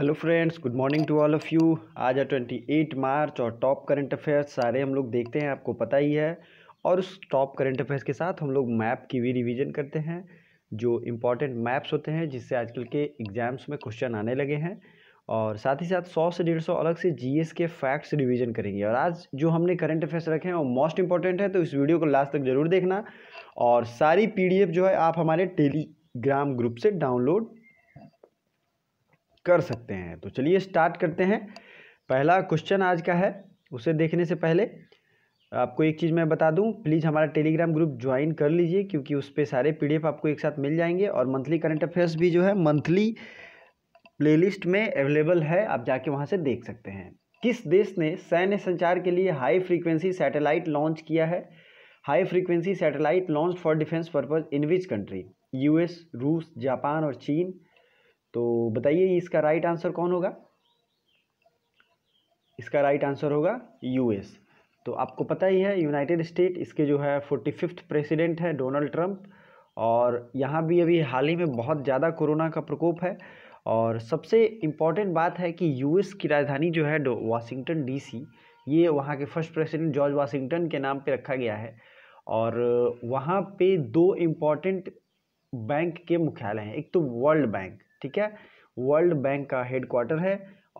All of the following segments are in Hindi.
hello friends good morning to all of you आज है ट्वेंटी एट मार्च और टॉप करंट अफेयर्स सारे हम लोग देखते हैं आपको पता ही है और उस टॉप करंट अफेयर्स के साथ हम लोग मैप की भी रिवीजन करते हैं जो इम्पॉर्टेंट मैप्स होते हैं जिससे आजकल के एग्ज़ाम्स में क्वेश्चन आने लगे हैं और साथ ही साथ सौ से डेढ़ सौ अलग से एस के फैक्ट्स रिविज़न करेंगे और आज जो हमने करंट अफेयर्स रखे हैं वो मोस्ट इंपॉर्टेंट है तो इस वीडियो को लास्ट तक ज़रूर देखना और सारी एफ जो है आप हमारे टेलीग्राम ग्रुप से डाउनलोड कर सकते हैं तो चलिए स्टार्ट करते हैं पहला क्वेश्चन आज का है उसे देखने से पहले आपको एक चीज़ मैं बता दूं प्लीज़ हमारा टेलीग्राम ग्रुप ज्वाइन कर लीजिए क्योंकि उस पर सारे पी आपको एक साथ मिल जाएंगे और मंथली करंट अफेयर्स भी जो है मंथली प्लेलिस्ट में अवेलेबल है आप जाके वहाँ से देख सकते हैं किस देश ने सैन्य संचार के लिए हाई फ्रीक्वेंसी सैटेलाइट लॉन्च किया है high frequency satellite launch for defence purpose in which country US रूस जापान और चीन तो बताइए इसका राइट आंसर कौन होगा इसका राइट आंसर होगा यूएस तो आपको पता ही है यूनाइटेड स्टेट इसके जो है फोर्टी फिफ्थ प्रेसिडेंट है डोनाल्ड ट्रंप और यहाँ भी अभी हाल ही में बहुत ज़्यादा कोरोना का प्रकोप है और सबसे इम्पॉर्टेंट बात है कि यूएस की राजधानी जो है वाशिंगटन डीसी ये वहाँ के फर्स्ट प्रेसिडेंट जॉर्ज वाशिंगटन के नाम पे रखा गया है और वहाँ पे दो इम्पॉर्टेंट बैंक के मुख्यालय हैं एक तो वर्ल्ड बैंक ठीक है वर्ल्ड बैंक का हेडक्वार्टर है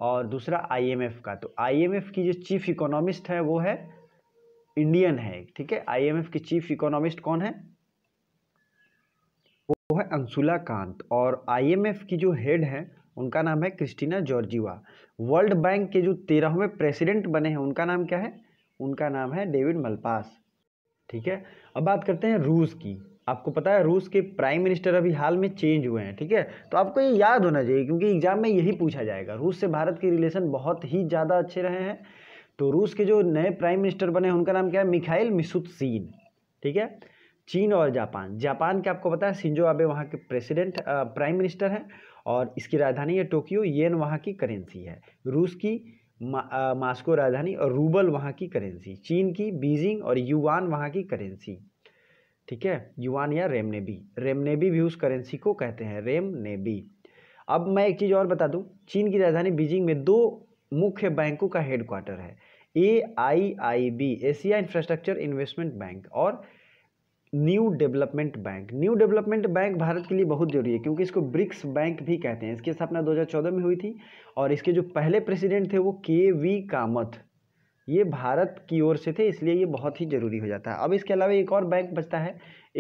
और दूसरा आईएमएफ का तो आईएमएफ की जो चीफ इकोनॉमिस्ट है वो है इंडियन है ठीक है आईएमएफ की चीफ इकोनॉमिस्ट कौन है वो है अंशुला कांत और आईएमएफ की जो हेड है उनका नाम है क्रिस्टीना जॉर्जिवा वर्ल्ड बैंक के जो तेरहवें प्रेसिडेंट बने हैं उनका नाम क्या है उनका नाम है डेविड मलपास ठीक है अब बात करते हैं रूस की आपको पता है रूस के प्राइम मिनिस्टर अभी हाल में चेंज हुए हैं ठीक है तो आपको ये याद होना चाहिए क्योंकि एग्ज़ाम में यही पूछा जाएगा रूस से भारत के रिलेशन बहुत ही ज़्यादा अच्छे रहे हैं तो रूस के जो नए प्राइम मिनिस्टर बने हैं उनका नाम क्या है मिखाइल मिसुद्दीन ठीक है चीन और जापान जापान के आपको पता है सिंजो आबे वहाँ के प्रेसिडेंट प्राइम मिनिस्टर हैं और इसकी राजधानी है टोक्यो येन वहाँ की करेंसी है रूस की मास्को राजधानी और रूबल वहाँ की करेंसी चीन की बीजिंग और युवान वहाँ की करेंसी ठीक है युआन या रेमनेबी रेमनेबी भी उस करेंसी को कहते हैं रेमनेबी अब मैं एक चीज़ और बता दूं चीन की राजधानी बीजिंग में दो मुख्य बैंकों का हेडक्वार्टर है A I I B Asia infrastructure investment bank और new development bank new development bank Bharat के लिए बहुत जरूरी है क्योंकि इसको ब्रिक्स बैंक भी कहते हैं इसकी स्थापना 2014 में हुई थी और इसके जो पहले प्रेसिडेंट थे वो के वी कामत ये भारत की ओर से थे इसलिए ये बहुत ही ज़रूरी हो जाता है अब इसके अलावा एक और बैंक बचता है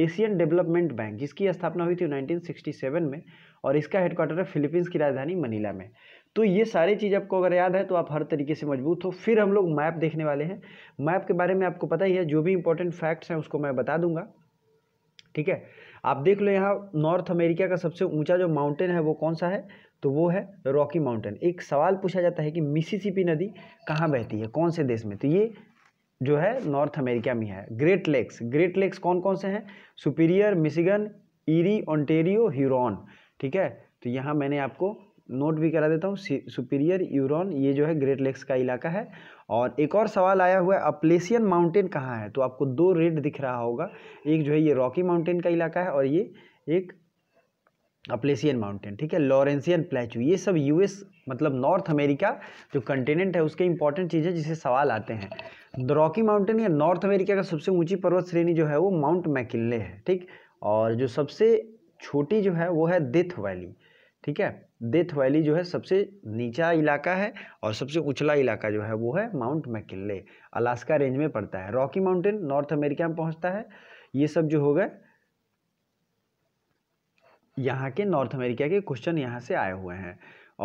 एशियन डेवलपमेंट बैंक जिसकी स्थापना हुई थी 1967 में और इसका हेडक्वार्टर है फिलीपींस की राजधानी मनीला में तो ये सारी चीज़ आपको अगर याद है तो आप हर तरीके से मजबूत हो फिर हम लोग मैप देखने वाले हैं मैप के बारे में आपको पता ही है जो भी इंपॉर्टेंट फैक्ट्स हैं उसको मैं बता दूंगा ठीक है आप देख लो यहाँ नॉर्थ अमेरिका का सबसे ऊंचा जो माउंटेन है वो कौन सा है तो वो है रॉकी माउंटेन एक सवाल पूछा जाता है कि मिसिसिपी नदी कहाँ बहती है कौन से देश में तो ये जो है नॉर्थ अमेरिका में है ग्रेट लेक्स ग्रेट लेक्स कौन कौन से हैं Superior Michigan Erie Ontario Huron ठीक है तो यहाँ मैंने आपको नोट भी करा देता हूँ सुपीरियर यूरोन ये जो है ग्रेट लेक्स का इलाका है और एक और सवाल आया हुआ है अपलेसियन माउंटेन कहाँ है तो आपको दो रेड दिख रहा होगा एक जो है ये रॉकी माउंटेन का इलाका है और ये एक अपलेसियन माउंटेन ठीक है लॉरेंसियन प्लेचू ये सब यूएस मतलब नॉर्थ अमेरिका जो कंटिनेंट है उसके इंपॉर्टेंट चीज़ है सवाल आते हैं रॉकी माउंटेन या नॉर्थ अमेरिका का सबसे ऊंची पर्वत श्रेणी जो है वो माउंट मैकिल्ले है ठीक और जो सबसे छोटी जो है वो है डेथ वैली ठीक है डेथ वैली जो है सबसे नीचा इलाका है और सबसे उछला इलाका जो है वो है माउंट मैकिनले अलास्का रेंज में पड़ता है रॉकी माउंटेन नॉर्थ अमेरिका में पहुंचता है ये सब जो हो गए यहाँ के नॉर्थ अमेरिका के क्वेश्चन यहाँ से आए हुए हैं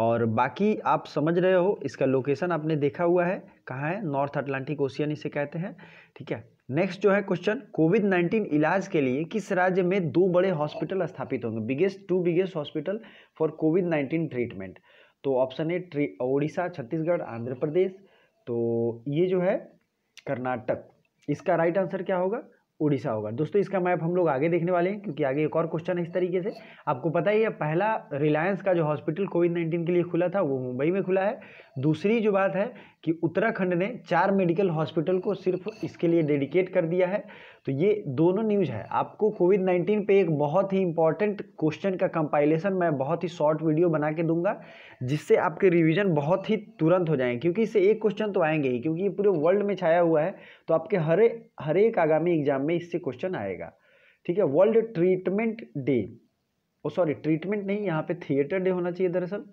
और बाकी आप समझ रहे हो इसका लोकेशन आपने देखा हुआ है कहाँ है नॉर्थ अटलांटिक ओशियन इसे कहते हैं ठीक है नेक्स्ट जो है क्वेश्चन कोविड 19 इलाज के लिए किस राज्य में दो बड़े हॉस्पिटल स्थापित होंगे biggest to biggest hospital for covid 19 treatment तो ऑप्शन ए ओडिशा छत्तीसगढ़ आंध्र प्रदेश तो ये जो है कर्नाटक इसका राइट आंसर क्या होगा उड़ीसा होगा दोस्तों इसका मैप हम लोग आगे देखने वाले हैं क्योंकि आगे एक और क्वेश्चन है इस तरीके से आपको पता ही है पहला रिलायंस का जो हॉस्पिटल कोविड नाइन्टीन के लिए खुला था वो मुंबई में खुला है दूसरी जो बात है कि उत्तराखंड ने चार मेडिकल हॉस्पिटल को सिर्फ इसके लिए डेडिकेट कर दिया है तो ये दोनों न्यूज है आपको कोविड 19 पे एक बहुत ही इंपॉर्टेंट क्वेश्चन का कंपाइलेशन मैं बहुत ही शॉर्ट वीडियो बना के दूंगा जिससे आपके रिवीजन बहुत ही तुरंत हो जाएंगे क्योंकि इससे एक क्वेश्चन तो आएंगे ही क्योंकि ये पूरे वर्ल्ड में छाया हुआ है तो आपके हरे हर एक आगामी एग्जाम में इससे क्वेश्चन आएगा ठीक है world treatment day oh sorry treatment नहीं यहाँ पे थिएटर डे होना चाहिए दरअसल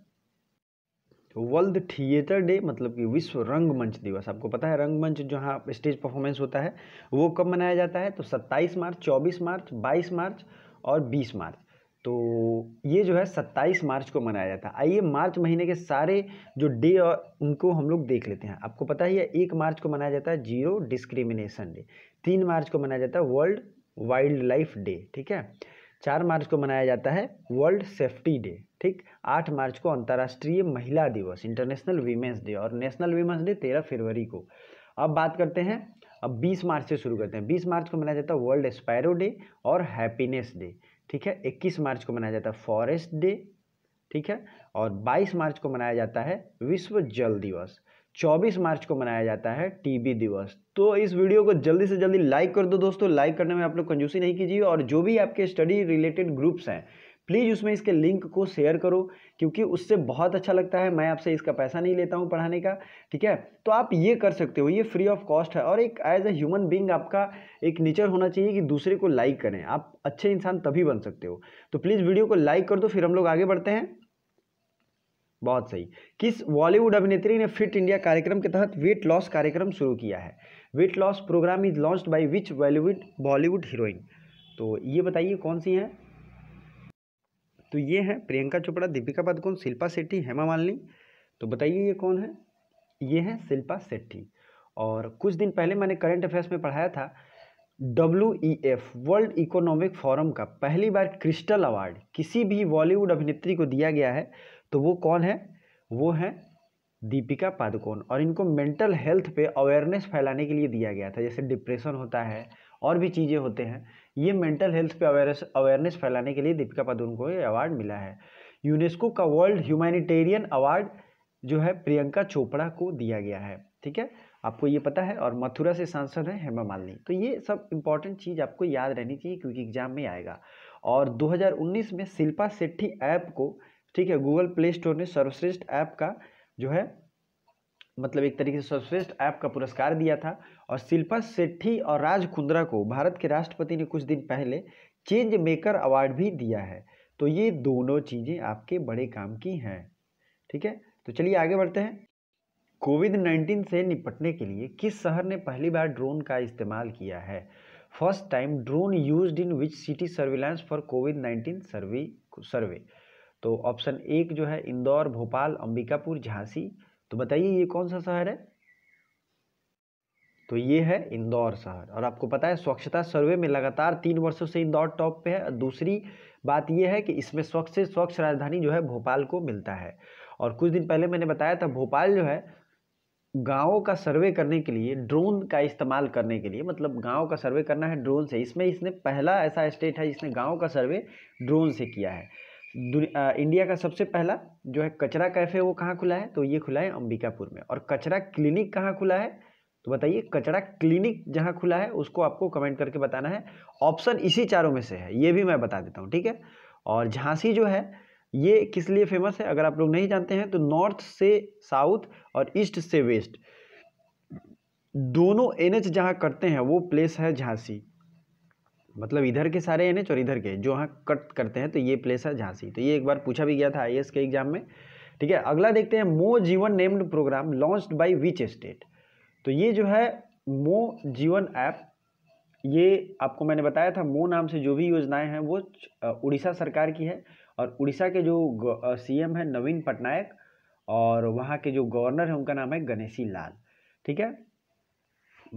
वर्ल्ड थिएटर डे मतलब कि विश्व रंगमंच दिवस आपको पता है रंगमंच हाँ स्टेज परफॉर्मेंस होता है वो कब मनाया जाता है तो 27 मार्च 24 मार्च 22 मार्च और 20 मार्च तो ये जो है 27 मार्च को मनाया जाता है आइए मार्च महीने के सारे जो डे और उनको हम लोग देख लेते हैं आपको पता ही है एक मार्च को मनाया जाता है जीरो डिस्क्रिमिनेशन डे तीन मार्च को मनाया जाता है वर्ल्ड वाइल्ड लाइफ डे ठीक है चार मार्च को मनाया जाता है वर्ल्ड सेफ्टी डे ठीक आठ मार्च को अंतर्राष्ट्रीय महिला दिवस इंटरनेशनल वीमेंस डे और नेशनल वीमेंस डे तेरह फरवरी को अब बात करते हैं अब बीस मार्च से शुरू करते हैं बीस मार्च को मनाया जाता है वर्ल्ड स्पायरो डे और हैप्पीनेस डे ठीक है इक्कीस मार्च को मनाया जाता है फॉरेस्ट डे ठीक है और बाईस मार्च को मनाया जाता है विश्व जल दिवस 24 मार्च को मनाया जाता है टीबी दिवस तो इस वीडियो को जल्दी से जल्दी लाइक कर दो दोस्तों लाइक करने में आप लोग कंजूसी नहीं कीजिए और जो भी आपके स्टडी रिलेटेड ग्रुप्स हैं प्लीज़ उसमें इसके लिंक को शेयर करो क्योंकि उससे बहुत अच्छा लगता है मैं आपसे इसका पैसा नहीं लेता हूँ पढ़ाने का ठीक है तो आप ये कर सकते हो ये फ्री ऑफ कॉस्ट है और एक एज ए ह्यूमन बींग आपका एक नेचर होना चाहिए कि दूसरे को लाइक करें आप अच्छे इंसान तभी बन सकते हो तो प्लीज़ वीडियो को लाइक कर दो फिर हम लोग आगे बढ़ते हैं बहुत सही किस बॉलीवुड अभिनेत्री ने फिट इंडिया कार्यक्रम के तहत वेट लॉस कार्यक्रम शुरू किया है weight loss program is launched by which Bollywood Bollywood heroine तो ये बताइए कौन सी है तो ये हैं प्रियंका चोपड़ा दीपिका पादुकोण शिल्पा सेट्टी हेमा मालिनी तो बताइए ये कौन है ये हैं शिल्पा सेट्टी और कुछ दिन पहले मैंने करंट अफेयर्स में पढ़ाया था W E F world economic forum का पहली बार क्रिस्टल अवार्ड किसी भी बॉलीवुड अभिनेत्री को दिया गया है तो वो कौन है वो हैं दीपिका पादुकोण और इनको मेंटल हेल्थ पे अवेयरनेस फैलाने के लिए दिया गया था जैसे डिप्रेशन होता है और भी चीज़ें होते हैं ये मेंटल हेल्थ पे अवेयरनेस अवेयरनेस फैलाने के लिए दीपिका पादुकोण को ये अवार्ड मिला है यूनेस्को का वर्ल्ड ह्यूमैनिटेरियन अवार्ड जो है प्रियंका चोपड़ा को दिया गया है ठीक है आपको ये पता है और मथुरा से सांसद हैं हेमा मालिनी तो ये सब इम्पॉर्टेंट चीज़ आपको याद रहनी चाहिए क्योंकि एग्जाम में आएगा और दो में शिल्पा सेट्ठी ऐप को ठीक है गूगल प्ले स्टोर ने सर्वश्रेष्ठ ऐप का जो है मतलब एक तरीके से सर्वश्रेष्ठ ऐप का पुरस्कार दिया था और शिल्पा सेट्ठी और राज कुंद्रा को भारत के राष्ट्रपति ने कुछ दिन पहले चेंज मेकर अवार्ड भी दिया है तो ये दोनों चीज़ें आपके बड़े काम की हैं ठीक है तो चलिए आगे बढ़ते हैं कोविड नाइन्टीन से निपटने के लिए किस शहर ने पहली बार ड्रोन का इस्तेमाल किया है first time drone use in which city surveillance for covid nineteen survey survey तो ऑप्शन एक जो है इंदौर भोपाल अंबिकापुर झांसी तो बताइए ये कौन सा शहर है तो ये है इंदौर शहर और आपको पता है स्वच्छता सर्वे में लगातार तीन वर्षों से इंदौर टॉप पे है और दूसरी बात यह है कि इसमें स्वच्छ से स्वच्छ राजधानी जो है भोपाल को मिलता है और कुछ दिन पहले मैंने बताया था भोपाल जो है गाँव का सर्वे करने के लिए ड्रोन का इस्तेमाल करने के लिए मतलब गाँव का सर्वे करना है ड्रोन से इसमें इसने पहला ऐसा स्टेट है जिसने गाँव का सर्वे ड्रोन से किया है इंडिया का सबसे पहला जो है कचरा कैफे वो कहाँ खुला है तो ये खुला है अंबिकापुर में और कचरा क्लिनिक कहाँ खुला है तो बताइए कचरा क्लिनिक जहाँ खुला है उसको आपको कमेंट करके बताना है ऑप्शन इसी चारों में से है ये भी मैं बता देता हूँ ठीक है और झांसी जो है ये किस लिए फेमस है अगर आप लोग नहीं जानते हैं तो नॉर्थ से साउथ और ईस्ट से वेस्ट दोनों एन एच जहाँ करते हैं वो प्लेस है झांसी मतलब इधर के सारे एन एच और इधर के जो हाँ कट करते हैं तो ये प्लेस है झांसी तो ये एक बार पूछा भी गया था आई के एग्जाम में ठीक है अगला देखते हैं Mo Jeevan named program launch by which state तो ये जो है मो जीवन ऐप ये आपको मैंने बताया था मो नाम से जो भी योजनाएं हैं वो उड़ीसा सरकार की है और उड़ीसा के जो सीएम है नवीन पटनायक और वहाँ के जो गवर्नर हैं उनका नाम है गणेशी लाल ठीक है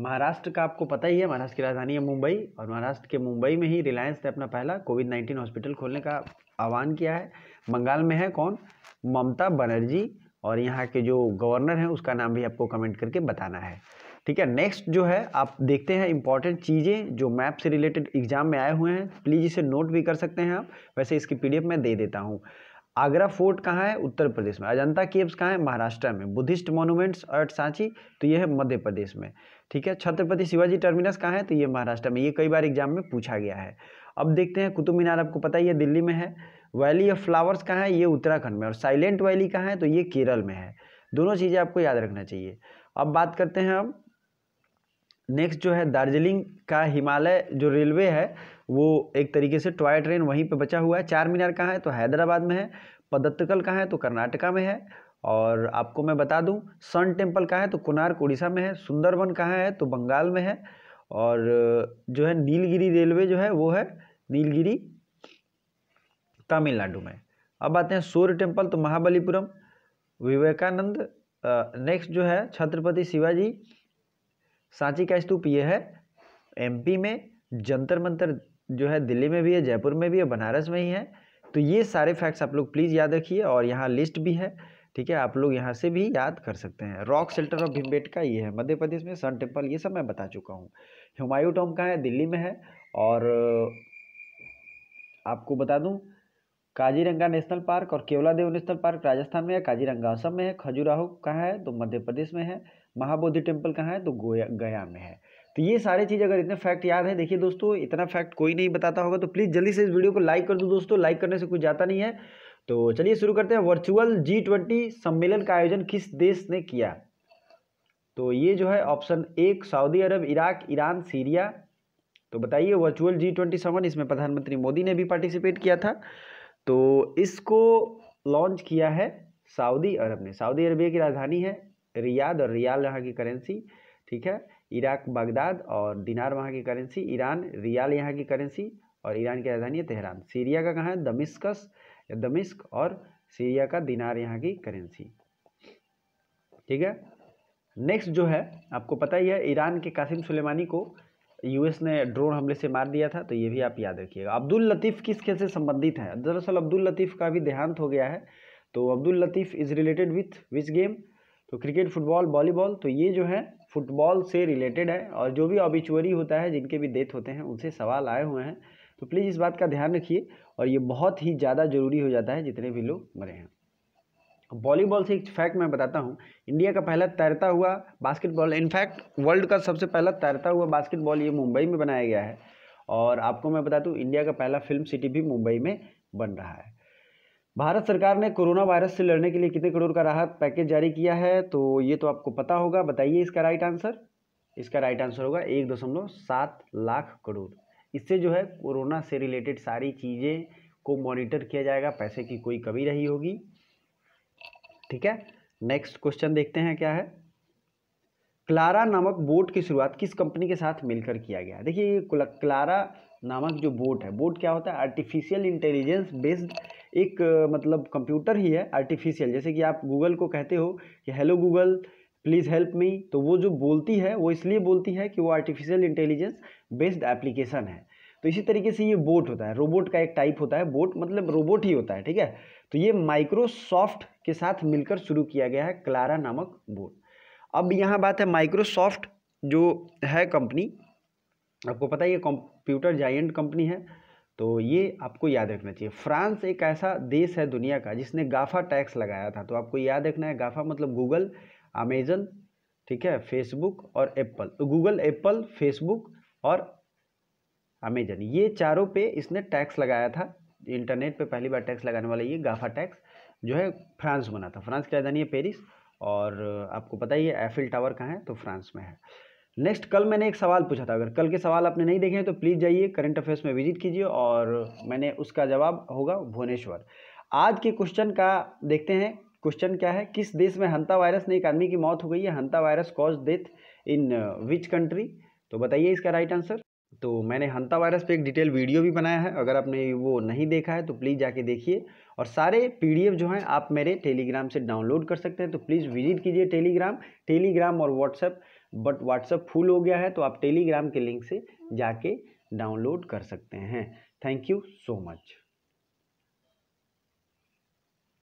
महाराष्ट्र का आपको पता ही है महाराष्ट्र की राजधानी है मुंबई और महाराष्ट्र के मुंबई में ही रिलायंस ने अपना पहला कोविड नाइन्टीन हॉस्पिटल खोलने का आह्वान किया है बंगाल में है कौन ममता बनर्जी और यहाँ के जो गवर्नर हैं उसका नाम भी आपको कमेंट करके बताना है ठीक है नेक्स्ट जो है आप देखते हैं इंपॉर्टेंट चीज़ें जो मैप से रिलेटेड एग्जाम में आए हुए हैं प्लीज़ इसे नोट भी कर सकते हैं आप वैसे इसकी पीडीएफ मैं दे देता हूँ आगरा फोर्ट कहाँ है उत्तर प्रदेश में अजंता केव्स कहाँ है महाराष्ट्र में बुद्धिस्ट मोनूमेंट्स अर्ट सांची तो यह है मध्य प्रदेश में ठीक है छत्रपति शिवाजी टर्मिनस कहाँ है तो ये महाराष्ट्र में ये कई बार एग्जाम में पूछा गया है अब देखते हैं कुतुब मीनार आपको पता ही है दिल्ली में है वैली ऑफ फ्लावर्स कहाँ है ये उत्तराखंड में और साइलेंट वैली कहाँ है तो ये केरल में है दोनों चीज़ें आपको याद रखना चाहिए अब बात करते हैं हम नेक्स्ट जो है दार्जिलिंग का हिमालय जो रेलवे है वो एक तरीके से टॉय ट्रेन वहीं पे बचा हुआ है चार मीनार कहाँ है तो हैदराबाद में है पदत्तकल कहाँ है तो कर्नाटका में है और आपको मैं बता दूं सन टेम्पल कहाँ है तो कुनार उड़ीसा में है सुंदरवन कहाँ है तो बंगाल में है और जो है नीलगिरी रेलवे जो है वो है नीलगिरी तमिलनाडु में अब आते हैं सूर्य टेम्पल तो महाबलीपुरम विवेकानंद नेक्स्ट जो है छत्रपति शिवाजी सांची का स्तूप ये है एमपी में जंतर मंतर जो है दिल्ली में भी है जयपुर में भी है बनारस में ही है तो ये सारे फैक्ट्स आप लोग प्लीज़ याद रखिए और यहाँ लिस्ट भी है ठीक है आप लोग यहाँ से भी याद कर सकते हैं रॉक शेल्टर ऑफ का ये है मध्य प्रदेश में सन टेम्पल ये सब मैं बता चुका हूँ हुमायूं टॉम कहाँ है दिल्ली में है और आपको बता दूँ काजीरंगा नेशनल पार्क और Keoladeo national park Rajasthan में है काजीरंगा असम में है खजुराहो कहाँ है तो मध्य प्रदेश में है महाबोधि टेम्पल कहाँ है तो गोया गया में है तो ये सारी चीज़ अगर इतने फैक्ट याद है देखिए दोस्तों इतना फैक्ट कोई नहीं बताता होगा तो प्लीज़ जल्दी से इस वीडियो को लाइक कर दो दोस्तों लाइक करने से कुछ जाता नहीं है तो चलिए शुरू करते हैं वर्चुअल जी ट्वेंटी सम्मेलन का आयोजन किस देश ने किया तो ये जो है ऑप्शन एक Saudi Arabia Iraq Iran Syria तो बताइए वर्चुअल जी ट्वेंटी समन इसमें प्रधानमंत्री मोदी ने भी पार्टिसिपेट किया था तो इसको लॉन्च किया है सऊदी अरब ने सऊदी अरबिया की राजधानी है रियाद और रियाल यहाँ की करेंसी ठीक है इराक बगदाद और दिनार वहाँ की करेंसी ईरान रियाल यहाँ की करेंसी और ईरान की राजधानी है तेहरान सीरिया का कहाँ है दमिस्कस या दमिश्क और सीरिया का दिनार यहाँ की करेंसी ठीक है नेक्स्ट जो है आपको पता ही है ईरान के कासिम सुलेमानी को यूएस ने ड्रोन हमले से मार दिया था तो ये भी आप याद रखिएगा अब्दुल लतीफ़ किस खेल से संबंधित है दरअसल अब्दुल लतीफ़ का भी देहांत हो गया है तो Abdul Latif is related with which game तो क्रिकेट फुटबॉल वॉलीबॉल तो ये जो है फुटबॉल से रिलेटेड है और जो भी ऑबिचुअरी होता है जिनके भी डेथ होते हैं उनसे सवाल आए हुए हैं तो प्लीज़ इस बात का ध्यान रखिए और ये बहुत ही ज़्यादा ज़रूरी हो जाता है जितने भी लोग मरे हैं वॉलीबॉल से एक फैक्ट मैं बताता हूँ इंडिया का पहला तैरता हुआ बास्केटबॉल इनफैक्ट वर्ल्ड का सबसे पहला तैरता हुआ बास्केटबॉल ये मुंबई में बनाया गया है और आपको मैं बता दूँ इंडिया का पहला फिल्म सिटी भी मुंबई में बन रहा है भारत सरकार ने कोरोना वायरस से लड़ने के लिए कितने करोड़ का राहत पैकेज जारी किया है तो ये तो आपको पता होगा बताइए इसका राइट आंसर इसका राइट आंसर होगा एक दशमलव सात लाख करोड़ इससे जो है कोरोना से रिलेटेड सारी चीज़ें को मॉनिटर किया जाएगा पैसे की कोई कमी रही होगी ठीक है नेक्स्ट क्वेश्चन देखते हैं क्या है क्लारा नामक बोट की शुरुआत किस कंपनी के साथ मिलकर किया गया देखिए क्लारा नामक जो बोट है बोट क्या होता है आर्टिफिशियल इंटेलिजेंस बेस्ड एक मतलब कंप्यूटर ही है आर्टिफिशियल जैसे कि आप गूगल को कहते हो कि hello Google please help me तो वो जो बोलती है वो इसलिए बोलती है कि वो आर्टिफिशियल इंटेलिजेंस बेस्ड एप्लीकेशन है तो इसी तरीके से ये बोट होता है रोबोट का एक टाइप होता है बोट मतलब रोबोट ही होता है ठीक है तो ये माइक्रोसॉफ्ट के साथ मिलकर शुरू किया गया है क्लारा नामक बोट अब यहाँ बात है माइक्रोसॉफ्ट जो है कंपनी आपको पता है ये कंप्यूटर जाइंट कंपनी है तो ये आपको याद रखना चाहिए फ्रांस एक ऐसा देश है दुनिया का जिसने गाफा टैक्स लगाया था तो आपको याद रखना है गाफा मतलब गूगल अमेजन ठीक है फेसबुक और एप्पल तो गूगल एप्पल फेसबुक और अमेजन ये चारों पे इसने टैक्स लगाया था इंटरनेट पे पहली बार टैक्स लगाने वाला ये गाफा टैक्स जो है फ्रांस बना था फ्रांस की राजधानी है पेरिस और आपको पता ही है एफिल टावर कहाँ है तो फ्रांस में है नेक्स्ट कल मैंने एक सवाल पूछा था अगर कल के सवाल आपने नहीं देखे हैं तो प्लीज़ जाइए करंट अफेयर्स में विजिट कीजिए और मैंने उसका जवाब होगा भुवनेश्वर आज के क्वेश्चन का देखते हैं क्वेश्चन क्या है किस देश में हंता वायरस ने एक आदमी की मौत हो गई है hanta virus cause death in which country तो बताइए इसका राइट आंसर तो मैंने हंता वायरस पे एक डिटेल वीडियो भी बनाया है अगर आपने वो नहीं देखा है तो प्लीज़ जाके देखिए और सारे पीडीएफ जो हैं आप मेरे टेलीग्राम से डाउनलोड कर सकते हैं तो प्लीज़ विजिट कीजिए टेलीग्राम टेलीग्राम और व्हाट्सएप बट व्हाट्सएप फुल हो गया है तो आप टेलीग्राम के लिंक से जाके डाउनलोड कर सकते हैं थैंक यू सो मच